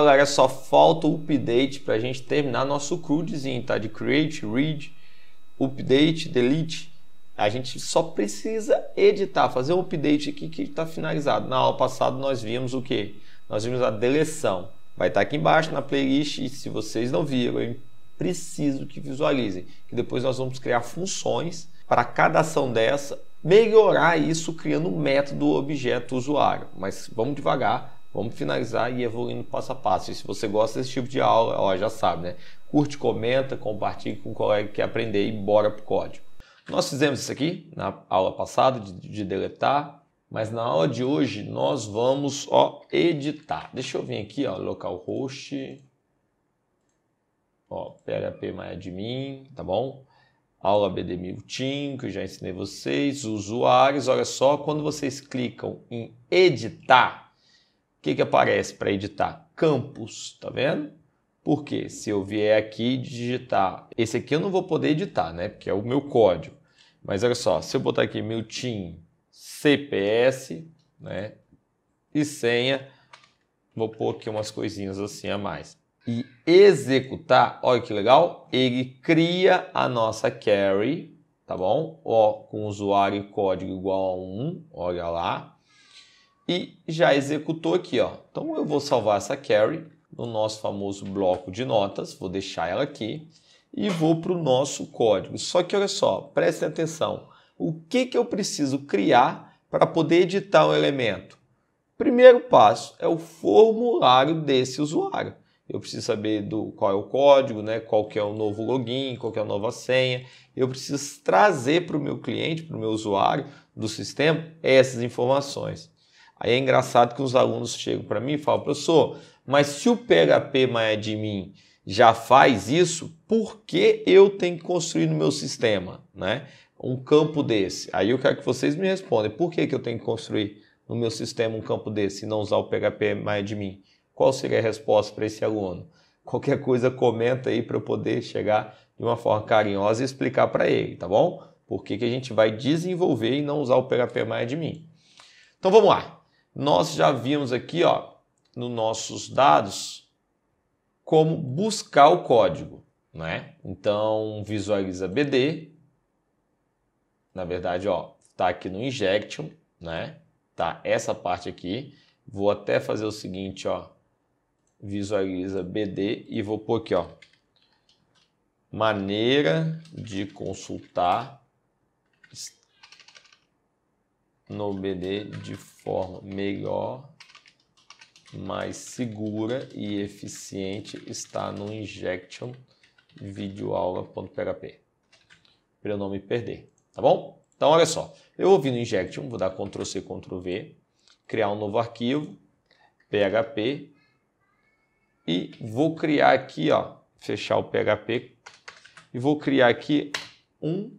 Galera, só falta o update para a gente terminar nosso crudezinho, tá? De create, read, update, delete. A gente só precisa editar, fazer o um update aqui que está finalizado. Na aula passada nós vimos o que? Nós vimos a deleção. Vai estar tá aqui embaixo na playlist e se vocês não viram, eu preciso que visualizem. Que depois nós vamos criar funções para cada ação dessa, melhorar isso criando um método objeto usuário. Mas vamos devagar Vamos finalizar e evoluindo passo a passo. E se você gosta desse tipo de aula, ó, já sabe, né? Curte, comenta, compartilhe com o um colega que quer aprender e bora pro código. Nós fizemos isso aqui na aula passada de, de deletar, mas na aula de hoje nós vamos ó, editar. Deixa eu vir aqui, ó, localhost, ó, PHP MyAdmin, tá bom? Aula BDMil Team, que eu já ensinei vocês, usuários. Olha só, quando vocês clicam em editar, que, que aparece para editar? Campos, tá vendo? Porque se eu vier aqui digitar, esse aqui eu não vou poder editar, né? Porque é o meu código. Mas olha só, se eu botar aqui meu TIM CPS, né? E senha, vou pôr aqui umas coisinhas assim a mais. E executar, olha que legal, ele cria a nossa carry, tá bom? Ó, com usuário e código igual a 1, olha lá, e já executou aqui. Ó. Então eu vou salvar essa carry no nosso famoso bloco de notas, vou deixar ela aqui e vou para o nosso código. Só que olha só, prestem atenção, o que, que eu preciso criar para poder editar um elemento? Primeiro passo é o formulário desse usuário. Eu preciso saber do, qual é o código, né, qual que é o novo login, qual que é a nova senha. Eu preciso trazer para o meu cliente, para o meu usuário do sistema, essas informações. Aí é engraçado que os alunos chegam para mim e falam, professor, mas se o PHP MyAdmin já faz isso, por que eu tenho que construir no meu sistema né, um campo desse? Aí eu quero que vocês me respondem, por que, que eu tenho que construir no meu sistema um campo desse e não usar o PHP MyAdmin? Qual seria a resposta para esse aluno? Qualquer coisa comenta aí para eu poder chegar de uma forma carinhosa e explicar para ele, tá bom? Por que, que a gente vai desenvolver e não usar o PHP MyAdmin? Então vamos lá nós já vimos aqui ó, nos nossos dados como buscar o código. Né? Então, visualiza BD. Na verdade, ó, tá aqui no injection, né? Tá essa parte aqui. Vou até fazer o seguinte, ó. Visualiza BD e vou pôr aqui, ó. Maneira de consultar no BD de forma melhor, mais segura e eficiente está no injection videoaula.php. Para eu não me perder, tá bom? Então olha só, eu vou vir no injection, vou dar Ctrl C, Ctrl V, criar um novo arquivo, PHP, e vou criar aqui, ó, fechar o PHP, e vou criar aqui um, o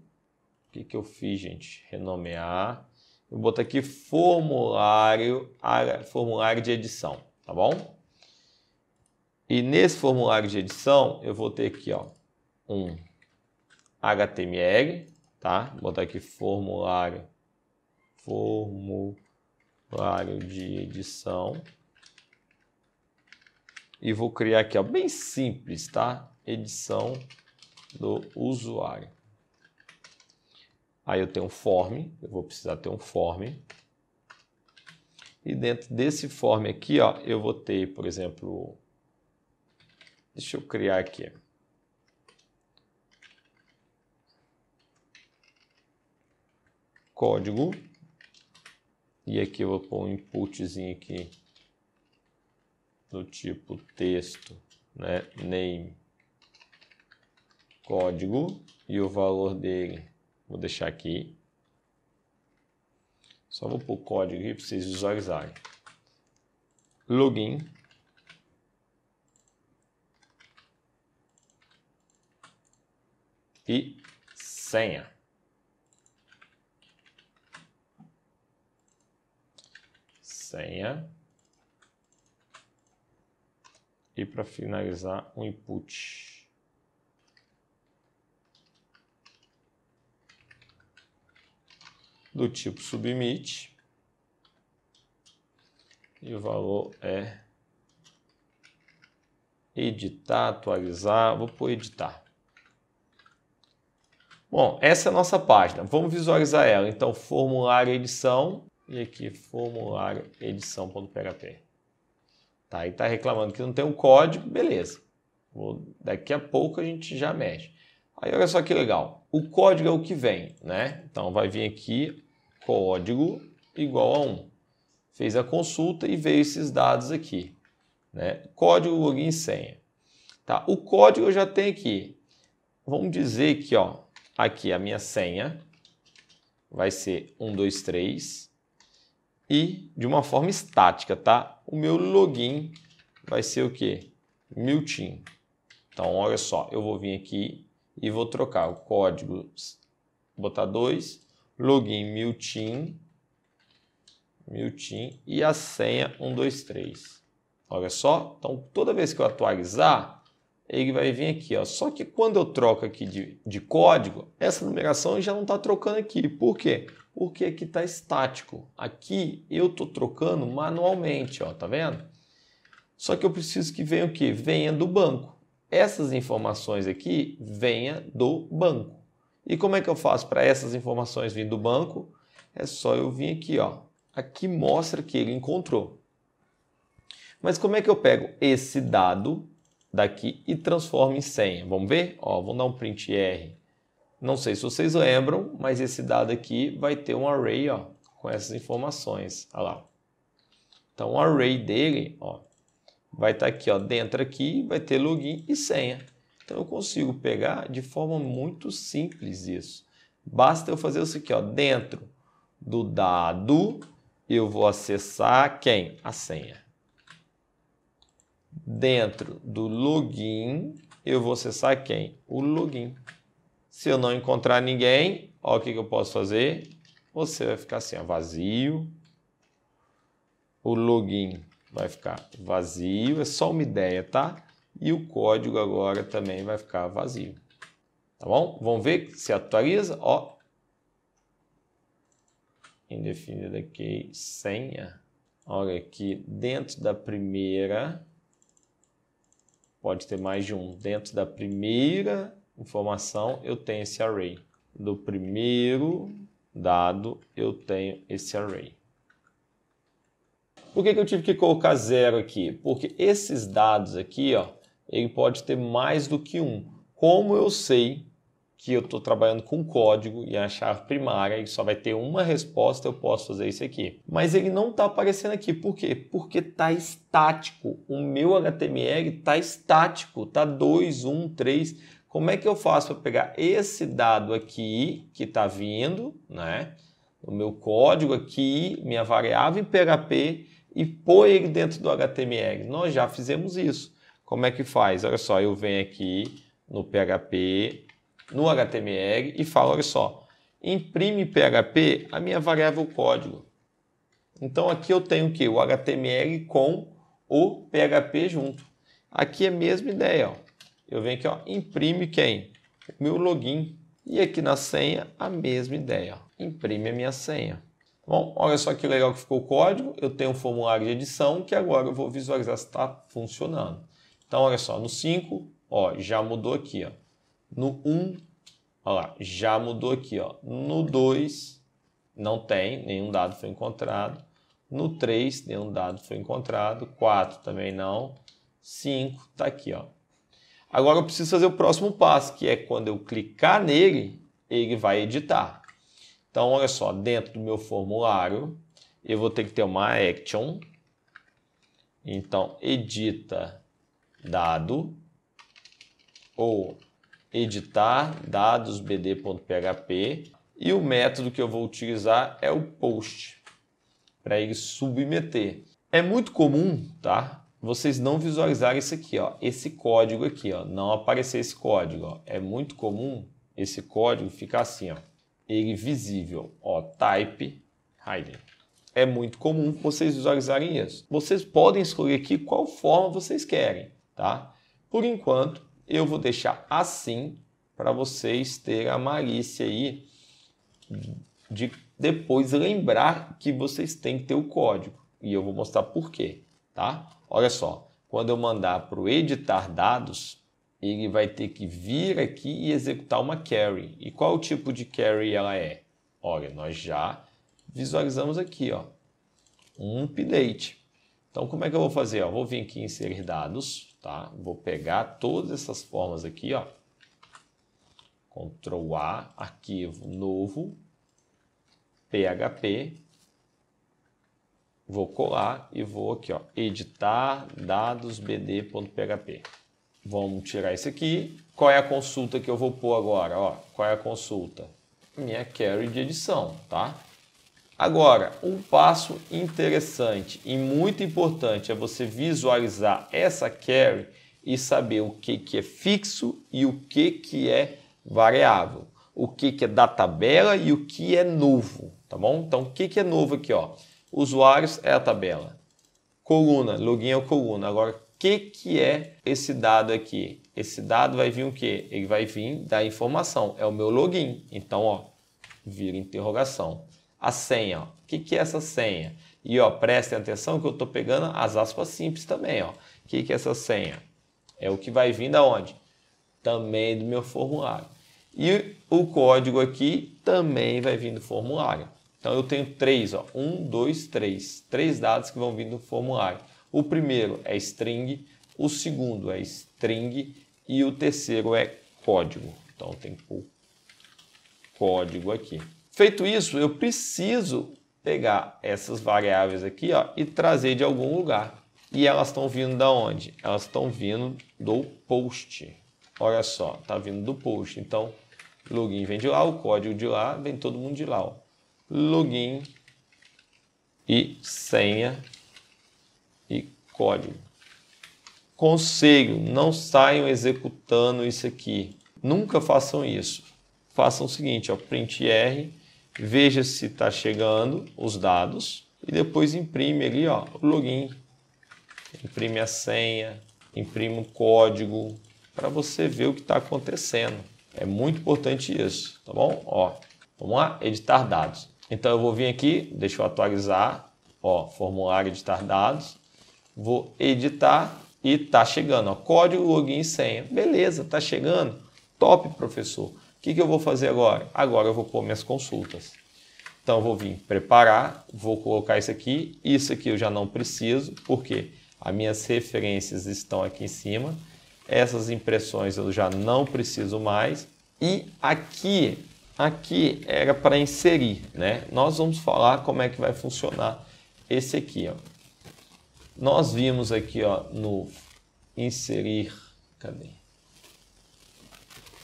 que, que eu fiz, gente? Renomear, eu boto aqui formulário, formulário de edição, tá bom? E nesse formulário de edição, eu vou ter aqui, ó, um HTML, tá? Vou botar aqui formulário, formulário de edição. E vou criar aqui, ó, bem simples, tá? Edição do usuário. Aí eu tenho um form, eu vou precisar ter um form. E dentro desse form aqui, ó, eu vou ter, por exemplo, deixa eu criar aqui. Código. E aqui eu vou pôr um inputzinho aqui do tipo texto, né, name, código e o valor dele Vou deixar aqui. Só vou pôr o código aqui para vocês visualizarem. Login. E senha. Senha. E para finalizar, um input. do tipo submit e o valor é editar, atualizar, vou por editar. Bom, essa é a nossa página, vamos visualizar ela. Então, formulário edição e aqui formulário edição.php. Tá, e está reclamando que não tem um código, beleza. Vou, daqui a pouco a gente já mexe. Aí olha só que legal, o código é o que vem, né? Então vai vir aqui código igual a 1. Fez a consulta e veio esses dados aqui. Né? Código, login e senha. Tá? O código eu já tenho aqui. Vamos dizer que ó, aqui a minha senha vai ser 123 e de uma forma estática, tá? O meu login vai ser o quê? Miltim. Então, olha só, eu vou vir aqui e vou trocar o código, botar 2 login Miltim, Miltim e a senha 123. Olha só, então toda vez que eu atualizar, ele vai vir aqui. Ó. Só que quando eu troco aqui de, de código, essa numeração já não está trocando aqui. Por quê? Porque aqui está estático. Aqui eu estou trocando manualmente, ó, tá vendo? Só que eu preciso que venha o quê? Venha do banco. Essas informações aqui venha do banco. E como é que eu faço para essas informações vir do banco? É só eu vir aqui, ó. Aqui mostra que ele encontrou. Mas como é que eu pego esse dado daqui e transformo em senha? Vamos ver? Ó, vamos dar um print R. Não sei se vocês lembram, mas esse dado aqui vai ter um array, ó, com essas informações. Olha lá. Então o array dele, ó, vai estar tá aqui, ó, dentro aqui, vai ter login e senha. Então eu consigo pegar de forma muito simples isso. Basta eu fazer isso aqui, ó, dentro do dado eu vou acessar quem? A senha. Dentro do login eu vou acessar quem? O login. Se eu não encontrar ninguém, ó, o que, que eu posso fazer? Você vai ficar assim, ó, vazio. O login vai ficar vazio. É só uma ideia, tá? e o código agora também vai ficar vazio. Tá bom? Vamos ver se atualiza. Ó. Indefinida aqui, senha. Olha aqui, dentro da primeira, pode ter mais de um. Dentro da primeira informação, eu tenho esse array. Do primeiro dado, eu tenho esse array. Por que, que eu tive que colocar zero aqui? Porque esses dados aqui, ó, ele pode ter mais do que um. Como eu sei que eu estou trabalhando com código e a chave primária e só vai ter uma resposta, eu posso fazer isso aqui. Mas ele não está aparecendo aqui. Por quê? Porque está estático. O meu HTML está estático, está 2, 1, 3. Como é que eu faço para pegar esse dado aqui que está vindo, né? O meu código aqui, minha variável em PHP e pôr ele dentro do HTML? Nós já fizemos isso. Como é que faz? Olha só, eu venho aqui no PHP, no HTML e falo, olha só, imprime PHP a minha variável código. Então aqui eu tenho o que? O HTML com o PHP junto. Aqui é a mesma ideia, ó. Eu venho aqui, ó, imprime quem? O meu login. E aqui na senha, a mesma ideia, ó. Imprime a minha senha. Tá bom, olha só que legal que ficou o código. Eu tenho um formulário de edição que agora eu vou visualizar se está funcionando. Então, olha só, no 5, ó, já mudou aqui, ó. No 1, um, lá, já mudou aqui, ó. No 2, não tem, nenhum dado foi encontrado. No 3, nenhum dado foi encontrado. 4 também não. 5, tá aqui, ó. Agora eu preciso fazer o próximo passo, que é quando eu clicar nele, ele vai editar. Então, olha só, dentro do meu formulário, eu vou ter que ter uma action. Então, edita dado ou editar dados bd.php e o método que eu vou utilizar é o post para ele submeter. É muito comum, tá? Vocês não visualizarem isso aqui, ó, esse código aqui, ó, não aparecer esse código, ó. É muito comum esse código ficar assim, ó, ele visível, ó, type hiding. É muito comum vocês visualizarem isso. Vocês podem escolher aqui qual forma vocês querem tá? Por enquanto, eu vou deixar assim para vocês terem a malícia aí de depois lembrar que vocês têm que ter o código. E eu vou mostrar por quê, tá? Olha só, quando eu mandar para o editar dados, ele vai ter que vir aqui e executar uma carry. E qual o tipo de carry ela é? Olha, nós já visualizamos aqui, ó, um update. Então, como é que eu vou fazer? Eu vou vir aqui em inserir dados, tá? Vou pegar todas essas formas aqui, ó. Ctrl A, arquivo novo, PHP. Vou colar e vou aqui, ó, editar dados bd.php. Vamos tirar isso aqui. Qual é a consulta que eu vou pôr agora? Ó, qual é a consulta? Minha query de edição, tá? Agora, um passo interessante e muito importante é você visualizar essa carry e saber o que, que é fixo e o que, que é variável, o que, que é da tabela e o que é novo, tá bom? Então, o que, que é novo aqui, ó? Usuários é a tabela, coluna, login é a coluna. Agora, o que, que é esse dado aqui? Esse dado vai vir o quê? Ele vai vir da informação, é o meu login. Então, ó, vira interrogação a senha. O que, que é essa senha? E ó, prestem atenção que eu estou pegando as aspas simples também. O que, que é essa senha? É o que vai vir da onde? Também do meu formulário. E o código aqui também vai vir do formulário. Então eu tenho três, ó, um, dois, três, três dados que vão vir do formulário. O primeiro é string, o segundo é string e o terceiro é código. Então tem o código aqui. Feito isso, eu preciso pegar essas variáveis aqui ó, e trazer de algum lugar. E elas estão vindo da onde? Elas estão vindo do post. Olha só, está vindo do post. Então, login vem de lá, o código de lá, vem todo mundo de lá. Ó. Login e senha e código. Conselho, não saiam executando isso aqui. Nunca façam isso. Façam o seguinte, ó, print R veja se está chegando os dados e depois imprime ali ó, o login. Imprime a senha, imprime o código para você ver o que está acontecendo. É muito importante isso, tá bom? Ó, vamos lá, editar dados. Então eu vou vir aqui, deixa eu atualizar, ó, formulário editar dados, vou editar e tá chegando, ó, código, login e senha. Beleza, tá chegando. Top, professor que, que eu vou fazer agora? Agora eu vou pôr minhas consultas. Então eu vou vir preparar, vou colocar isso aqui, isso aqui eu já não preciso, porque as minhas referências estão aqui em cima, essas impressões eu já não preciso mais, e aqui, aqui era para inserir, né? Nós vamos falar como é que vai funcionar esse aqui, ó. Nós vimos aqui, ó, no inserir, cadê?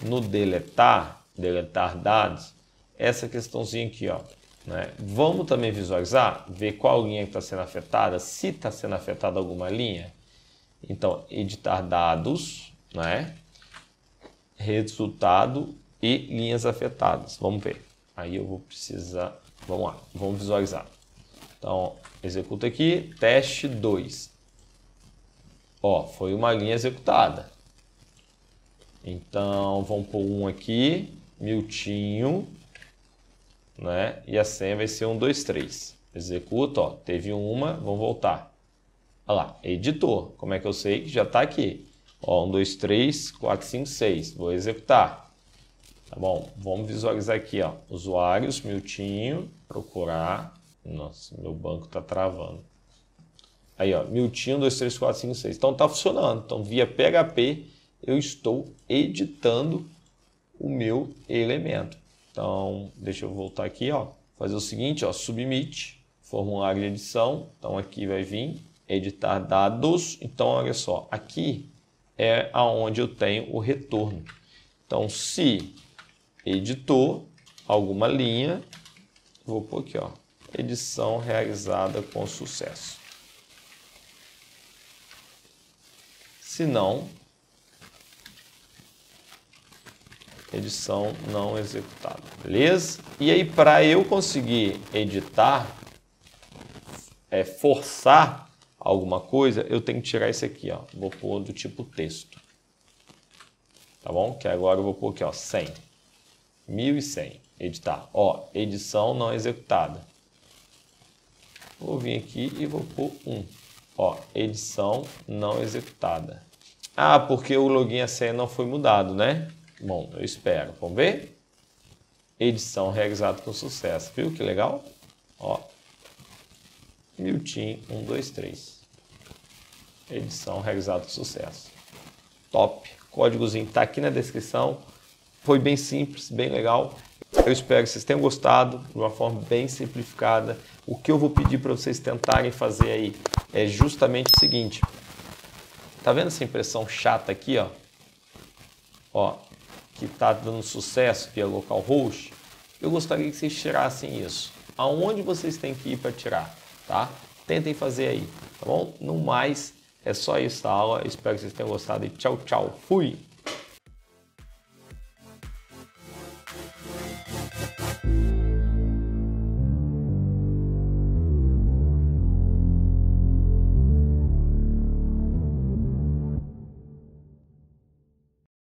no deletar, deletar dados, essa questãozinha aqui, ó. Né? Vamos também visualizar, ver qual linha está sendo afetada, se está sendo afetada alguma linha. Então, editar dados, né? resultado e linhas afetadas. Vamos ver. Aí eu vou precisar... Vamos lá, vamos visualizar. Então, executa aqui, teste 2. Ó, foi uma linha executada. Então, vamos pôr um aqui, Miltinho, né? E a senha vai ser 1, 2, 3. Executa, ó, teve uma, vamos voltar. Olha lá, editor. Como é que eu sei que já está aqui? Ó, 1, 2, 3, 4, 5, 6. Vou executar. Tá bom? Vamos visualizar aqui, ó. Usuários, Miltinho, procurar. Nossa, meu banco está travando. Aí, ó, Miltinho, 1, 2, 3, 4, 5, 6. Então, está funcionando. Então, via PHP, eu estou editando o meu elemento. Então, deixa eu voltar aqui, ó. Fazer o seguinte, ó, submit, formulário de edição. Então aqui vai vir editar dados. Então olha só, aqui é aonde eu tenho o retorno. Então se editou alguma linha, vou pôr aqui, ó, edição realizada com sucesso. Se não, edição não executada, beleza? E aí para eu conseguir editar, é, forçar alguma coisa, eu tenho que tirar esse aqui, ó. Vou pôr do tipo texto, tá bom? Que agora eu vou pôr aqui, ó, 100, 1100, editar, ó, edição não executada. Vou vir aqui e vou pôr 1, ó, edição não executada. Ah, porque o login e a senha não foi mudado, né? Bom, eu espero. Vamos ver? Edição realizada com sucesso. Viu que legal? Ó. Miltim 123. Edição realizada com sucesso. Top. códigozinho está aqui na descrição. Foi bem simples, bem legal. Eu espero que vocês tenham gostado de uma forma bem simplificada. O que eu vou pedir para vocês tentarem fazer aí é justamente o seguinte. Tá vendo essa impressão chata aqui, ó? Ó, que está dando sucesso via é localhost, eu gostaria que vocês tirassem isso. Aonde vocês têm que ir para tirar, tá? Tentem fazer aí, tá bom? No mais, é só isso da tá? aula. Espero que vocês tenham gostado e tchau, tchau. Fui!